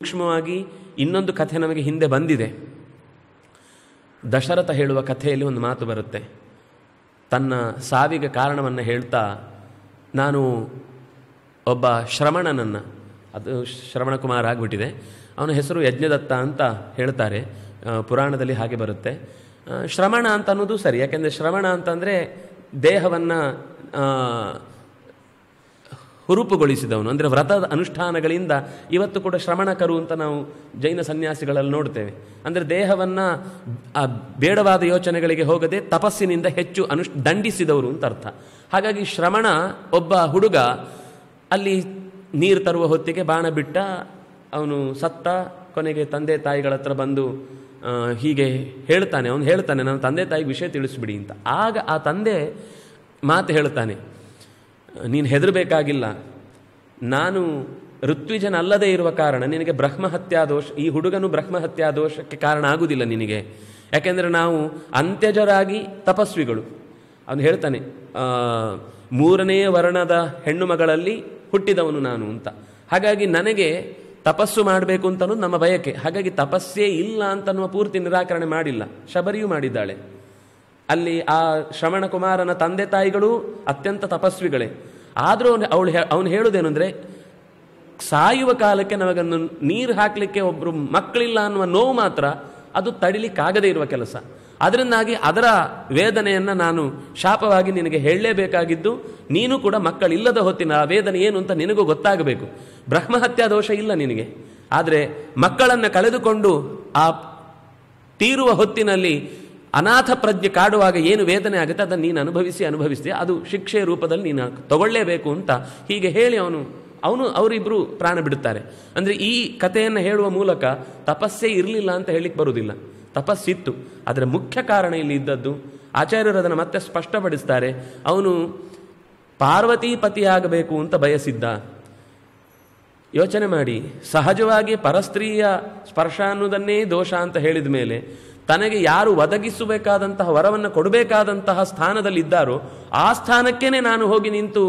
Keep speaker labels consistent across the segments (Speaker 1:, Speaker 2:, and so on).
Speaker 1: ಸೂಕ್ಷ್ಮವಾಗಿ ಇನ್ನೊಂದು ಕಥೆ ನಮಗೆ ಹಿಂದೆ ಬಂದಿದೆ ದಶರಥ ಹೇಳುವ ಕಥೆಯಲ್ಲಿ ಒಂದು ಮಾತು ಬರುತ್ತೆ ತನ್ನ ಸಾವಿಗೆ ಕಾರಣವನ್ನು ಹೇಳ್ತಾ ನಾನು ಒಬ್ಬ ಶ್ರವಣನನ್ನು ಅದು ಶ್ರವಣಕುಮಾರ ಆಗಿಬಿಟ್ಟಿದೆ ಅವನ ಹೆಸರು ಯಜ್ಞದತ್ತ ಅಂತ ಹೇಳ್ತಾರೆ ಪುರಾಣದಲ್ಲಿ ಹಾಗೆ ಬರುತ್ತೆ ಶ್ರವಣ ಅಂತ ಅನ್ನೋದು ಸರಿ ಯಾಕೆಂದರೆ ಶ್ರವಣ ಅಂತಂದರೆ ದೇಹವನ್ನು ಹುರುಪುಗೊಳಿಸಿದವನು ಅಂದರೆ ವ್ರತದ ಅನುಷ್ಠಾನಗಳಿಂದ ಇವತ್ತು ಕೂಡ ಶ್ರಮಣಕರು ಅಂತ ನಾವು ಜೈನ ಸನ್ಯಾಸಿಗಳಲ್ಲಿ ನೋಡ್ತೇವೆ ಅಂದರೆ ದೇಹವನ್ನು ಬೇಡವಾದ ಯೋಚನೆಗಳಿಗೆ ಹೋಗದೆ ತಪಸ್ಸಿನಿಂದ ಹೆಚ್ಚು ಅನುಷ್ ದಂಡಿಸಿದವರು ಅಂತ ಅರ್ಥ ಹಾಗಾಗಿ ಶ್ರಮಣ ಒಬ್ಬ ಹುಡುಗ ಅಲ್ಲಿ ನೀರು ತರುವ ಹೊತ್ತಿಗೆ ಬಾಣ ಬಿಟ್ಟ ಅವನು ಸತ್ತ ಕೊನೆಗೆ ತಂದೆ ತಾಯಿಗಳ ಹತ್ರ ಬಂದು ಹೀಗೆ ಹೇಳ್ತಾನೆ ಅವನು ಹೇಳ್ತಾನೆ ನನ್ನ ತಂದೆ ತಾಯಿಗೆ ವಿಷಯ ತಿಳಿಸ್ಬಿಡಿ ಅಂತ ಆಗ ಆ ತಂದೆ ಮಾತು ಹೇಳ್ತಾನೆ ನೀನು ಹೆದರಬೇಕಾಗಿಲ್ಲ ನಾನು ಋತ್ವಿಜನಲ್ಲದೇ ಇರುವ ಕಾರಣ ನಿನಗೆ ಬ್ರಹ್ಮಹತ್ಯಾ ದೋಷ ಈ ಹುಡುಗನು ಬ್ರಹ್ಮಹತ್ಯಾ ದೋಷಕ್ಕೆ ಕಾರಣ ಆಗುವುದಿಲ್ಲ ನಿನಗೆ ಯಾಕೆಂದರೆ ನಾವು ಅಂತ್ಯಜರಾಗಿ ತಪಸ್ವಿಗಳು ಅವನು ಹೇಳ್ತಾನೆ ಮೂರನೇ ವರ್ಣದ ಹೆಣ್ಣು ಮಗಳಲ್ಲಿ ಹುಟ್ಟಿದವನು ನಾನು ಅಂತ ಹಾಗಾಗಿ ನನಗೆ ತಪಸ್ಸು ಮಾಡಬೇಕು ಅಂತಲೂ ನಮ್ಮ ಬಯಕೆ ಹಾಗಾಗಿ ತಪಸ್ಸೇ ಇಲ್ಲ ಅಂತನ್ನುವ ಪೂರ್ತಿ ನಿರಾಕರಣೆ ಮಾಡಿಲ್ಲ ಶಬರಿಯೂ ಮಾಡಿದ್ದಾಳೆ ಅಲ್ಲಿ ಆ ಶ್ರವಣಕುಮಾರನ ತಂದೆ ತಾಯಿಗಳು ಅತ್ಯಂತ ತಪಸ್ವಿಗಳೇ ಆದರೂ ಅವಳು ಅವನು ಹೇಳುವುದೇನು ಅಂದರೆ ಸಾಯುವ ಕಾಲಕ್ಕೆ ನಮಗನ್ನು ನೀರು ಹಾಕಲಿಕ್ಕೆ ಒಬ್ಬರು ಮಕ್ಕಳಿಲ್ಲ ಅನ್ನುವ ನೋವು ಮಾತ್ರ ಅದು ತಡಿಲಿಕ್ಕಾಗದೇ ಇರುವ ಕೆಲಸ ಅದರಿಂದಾಗಿ ಅದರ ವೇದನೆಯನ್ನು ನಾನು ಶಾಪವಾಗಿ ನಿನಗೆ ಹೇಳಲೇಬೇಕಾಗಿದ್ದು ನೀನು ಕೂಡ ಮಕ್ಕಳಿಲ್ಲದ ಹೊತ್ತಿನ ಆ ವೇದನೆ ಏನು ಅಂತ ನಿನಗೂ ಗೊತ್ತಾಗಬೇಕು ಬ್ರಹ್ಮಹತ್ಯಾ ದೋಷ ಇಲ್ಲ ನಿನಗೆ ಆದರೆ ಮಕ್ಕಳನ್ನು ಕಳೆದುಕೊಂಡು ಆ ತೀರುವ ಹೊತ್ತಿನಲ್ಲಿ ಅನಾಥ ಪ್ರಜ್ಞೆ ಕಾಡುವಾಗ ಏನು ವೇದನೆ ಆಗುತ್ತೆ ಅದನ್ನು ನೀನು ಅನುಭವಿಸಿ ಅನುಭವಿಸಿದೆ ಅದು ಶಿಕ್ಷೆಯ ರೂಪದಲ್ಲಿ ನೀನು ತಗೊಳ್ಳೇಬೇಕು ಅಂತ ಹೀಗೆ ಹೇಳಿ ಅವನು ಅವನು ಅವರಿಬ್ಬರು ಪ್ರಾಣ ಬಿಡುತ್ತಾರೆ ಅಂದರೆ ಈ ಕಥೆಯನ್ನು ಹೇಳುವ ಮೂಲಕ ತಪಸ್ಸೇ ಇರಲಿಲ್ಲ ಅಂತ ಹೇಳಲಿಕ್ಕೆ ಬರುವುದಿಲ್ಲ ತಪಸ್ಸಿತ್ತು ಅದರ ಮುಖ್ಯ ಕಾರಣ ಇಲ್ಲಿ ಇದ್ದದ್ದು ಆಚಾರ್ಯರು ಅದನ್ನು ಮತ್ತೆ ಸ್ಪಷ್ಟಪಡಿಸ್ತಾರೆ ಅವನು ಪಾರ್ವತಿ ಪತಿಯಾಗಬೇಕು ಅಂತ ಬಯಸಿದ್ದ ಯೋಚನೆ ಮಾಡಿ ಸಹಜವಾಗಿ ಪರಸ್ತ್ರೀಯ ಸ್ಪರ್ಶ ಅನ್ನೋದನ್ನೇ ದೋಷ ಅಂತ ಹೇಳಿದ ಮೇಲೆ ತನಗೆ ಯಾರು ಒದಗಿಸಬೇಕಾದಂತಹ ವರವನ್ನು ಕೊಡಬೇಕಾದಂತಹ ಸ್ಥಾನದಲ್ಲಿದ್ದಾರೋ ಆ ಸ್ಥಾನಕ್ಕೇನೆ ನಾನು ಹೋಗಿ ನಿಂತು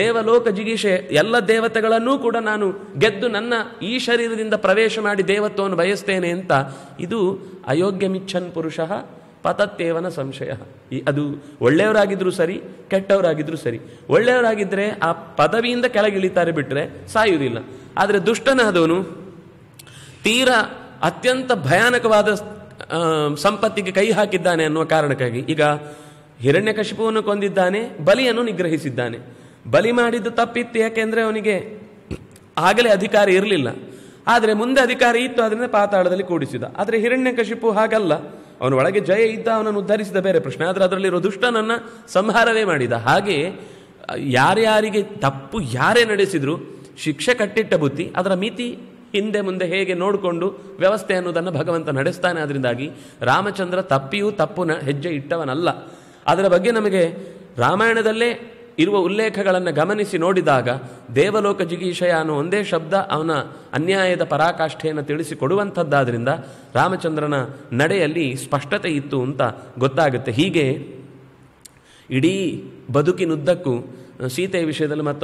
Speaker 1: ದೇವಲೋಕ ಜಿಗೀಷೆ ಎಲ್ಲ ದೇವತೆಗಳನ್ನೂ ಕೂಡ ನಾನು ಗೆದ್ದು ನನ್ನ ಈ ಶರೀರದಿಂದ ಪ್ರವೇಶ ಮಾಡಿ ದೇವತ್ವವನ್ನು ಬಯಸ್ತೇನೆ ಅಂತ ಇದು ಅಯೋಗ್ಯ ಮಿಚ್ಛನ್ ಪುರುಷ ಪತತ್ತೇವನ ಸಂಶಯ ಈ ಅದು ಒಳ್ಳೆಯವರಾಗಿದ್ದರೂ ಸರಿ ಕೆಟ್ಟವರಾಗಿದ್ದರೂ ಸರಿ ಒಳ್ಳೆಯವರಾಗಿದ್ದರೆ ಆ ಪದವಿಯಿಂದ ಕೆಳಗಿಳಿತಾರೆ ಬಿಟ್ಟರೆ ಸಾಯುವುದಿಲ್ಲ ಆದರೆ ದುಷ್ಟನಾದವನು ತೀರ ಅತ್ಯಂತ ಭಯಾನಕವಾದ ಸಂಪತ್ತಿಗೆ ಕೈ ಹಾಕಿದ್ದಾನೆ ಅನ್ನುವ ಕಾರಣಕ್ಕಾಗಿ ಈಗ ಹಿರಣ್ಯಕಶಿಪುವನ್ನು ಕೊಂದಿದ್ದಾನೆ ಬಲಿಯನ್ನು ನಿಗ್ರಹಿಸಿದ್ದಾನೆ ಬಲಿ ಮಾಡಿದ್ದು ತಪ್ಪಿತ್ತು ಯಾಕೆಂದರೆ ಅವನಿಗೆ ಆಗಲೇ ಅಧಿಕಾರ ಇರಲಿಲ್ಲ ಆದರೆ ಮುಂದೆ ಅಧಿಕಾರ ಇತ್ತು ಅದರಿಂದ ಪಾತಾಳದಲ್ಲಿ ಕೂಡಿಸಿದ ಆದರೆ ಹಿರಣ್ಯಕಶಿಪು ಹಾಗಲ್ಲ ಅವನ ಒಳಗೆ ಜಯ ಇದ್ದ ಅವನನ್ನು ಉದ್ಧರಿಸಿದ ಬೇರೆ ಪ್ರಶ್ನೆ ಆದರೆ ಅದರಲ್ಲಿರೋ ದುಷ್ಟನನ್ನು ಸಂಹಾರವೇ ಮಾಡಿದ ಹಾಗೆ ಯಾರ್ಯಾರಿಗೆ ತಪ್ಪು ಯಾರೇ ನಡೆಸಿದ್ರು ಶಿಕ್ಷೆ ಕಟ್ಟಿಟ್ಟ ಬುತ್ತಿ ಅದರ ಮಿತಿ ಹಿಂದೆ ಮುಂದೆ ಹೇಗೆ ನೋಡಿಕೊಂಡು ವ್ಯವಸ್ಥೆ ಅನ್ನೋದನ್ನು ಭಗವಂತ ನಡೆಸ್ತಾನೆ ಅದರಿಂದಾಗಿ ರಾಮಚಂದ್ರ ತಪ್ಪಿಯೂ ತಪ್ಪು ಹೆಜ್ಜೆ ಇಟ್ಟವನಲ್ಲ ಅದರ ಬಗ್ಗೆ ನಮಗೆ ರಾಮಾಯಣದಲ್ಲೇ ಇರುವ ಉಲ್ಲೇಖಗಳನ್ನು ಗಮನಿಸಿ ನೋಡಿದಾಗ ದೇವಲೋಕ ಜಿಗೀಶಯ ಅನ್ನೋ ಒಂದೇ ಶಬ್ದ ಅವನ ಅನ್ಯಾಯದ ಪರಾಕಾಷ್ಠೆಯನ್ನು ತಿಳಿಸಿಕೊಡುವಂಥದ್ದಾದ್ರಿಂದ ರಾಮಚಂದ್ರನ ನಡೆಯಲ್ಲಿ ಸ್ಪಷ್ಟತೆ ಇತ್ತು ಅಂತ ಗೊತ್ತಾಗುತ್ತೆ ಹೀಗೆ ಇಡೀ ಬದುಕಿನುದ್ದಕ್ಕೂ ಸೀತೆಯ ವಿಷಯದಲ್ಲಿ ಮತ್ತು